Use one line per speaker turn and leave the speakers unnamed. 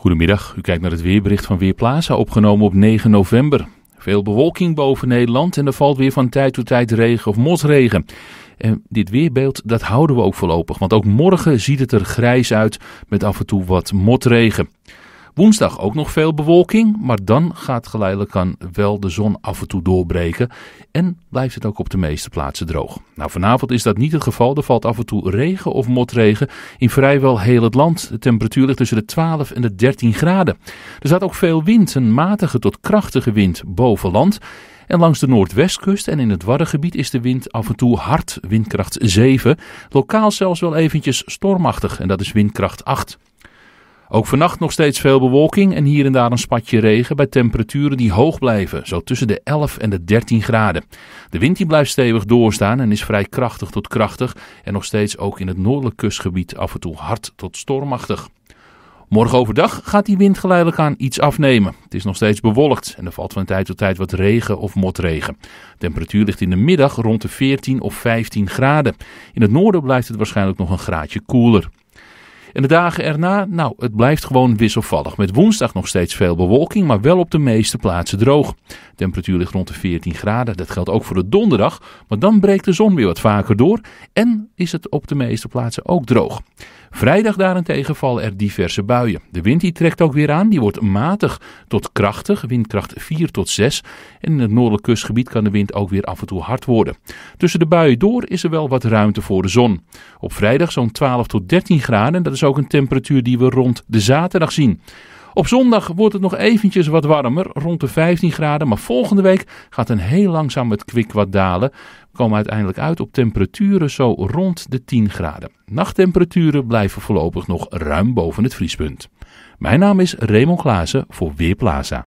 Goedemiddag, u kijkt naar het weerbericht van Weerplaza, opgenomen op 9 november. Veel bewolking boven Nederland en er valt weer van tijd tot tijd regen of motregen. En dit weerbeeld dat houden we ook voorlopig, want ook morgen ziet het er grijs uit met af en toe wat motregen. Woensdag ook nog veel bewolking, maar dan gaat geleidelijk aan wel de zon af en toe doorbreken en blijft het ook op de meeste plaatsen droog. Nou, vanavond is dat niet het geval. Er valt af en toe regen of motregen in vrijwel heel het land. De temperatuur ligt tussen de 12 en de 13 graden. Er staat ook veel wind, een matige tot krachtige wind boven land. En langs de noordwestkust en in het Waddengebied is de wind af en toe hard, windkracht 7. Lokaal zelfs wel eventjes stormachtig en dat is windkracht 8. Ook vannacht nog steeds veel bewolking en hier en daar een spatje regen bij temperaturen die hoog blijven, zo tussen de 11 en de 13 graden. De wind die blijft stevig doorstaan en is vrij krachtig tot krachtig en nog steeds ook in het noordelijk kustgebied af en toe hard tot stormachtig. Morgen overdag gaat die wind geleidelijk aan iets afnemen. Het is nog steeds bewolkt en er valt van tijd tot tijd wat regen of motregen. De temperatuur ligt in de middag rond de 14 of 15 graden. In het noorden blijft het waarschijnlijk nog een graadje koeler. En de dagen erna, nou, het blijft gewoon wisselvallig. Met woensdag nog steeds veel bewolking, maar wel op de meeste plaatsen droog. temperatuur ligt rond de 14 graden. Dat geldt ook voor de donderdag. Maar dan breekt de zon weer wat vaker door en is het op de meeste plaatsen ook droog. Vrijdag daarentegen vallen er diverse buien. De wind die trekt ook weer aan, die wordt matig tot krachtig, windkracht 4 tot 6. En in het noordelijk kustgebied kan de wind ook weer af en toe hard worden. Tussen de buien door is er wel wat ruimte voor de zon. Op vrijdag zo'n 12 tot 13 graden, dat is ook een temperatuur die we rond de zaterdag zien. Op zondag wordt het nog eventjes wat warmer, rond de 15 graden. Maar volgende week gaat een heel langzaam het kwik wat dalen. We komen uiteindelijk uit op temperaturen zo rond de 10 graden. Nachttemperaturen blijven voorlopig nog ruim boven het vriespunt. Mijn naam is Raymond Klaassen voor Weerplaza.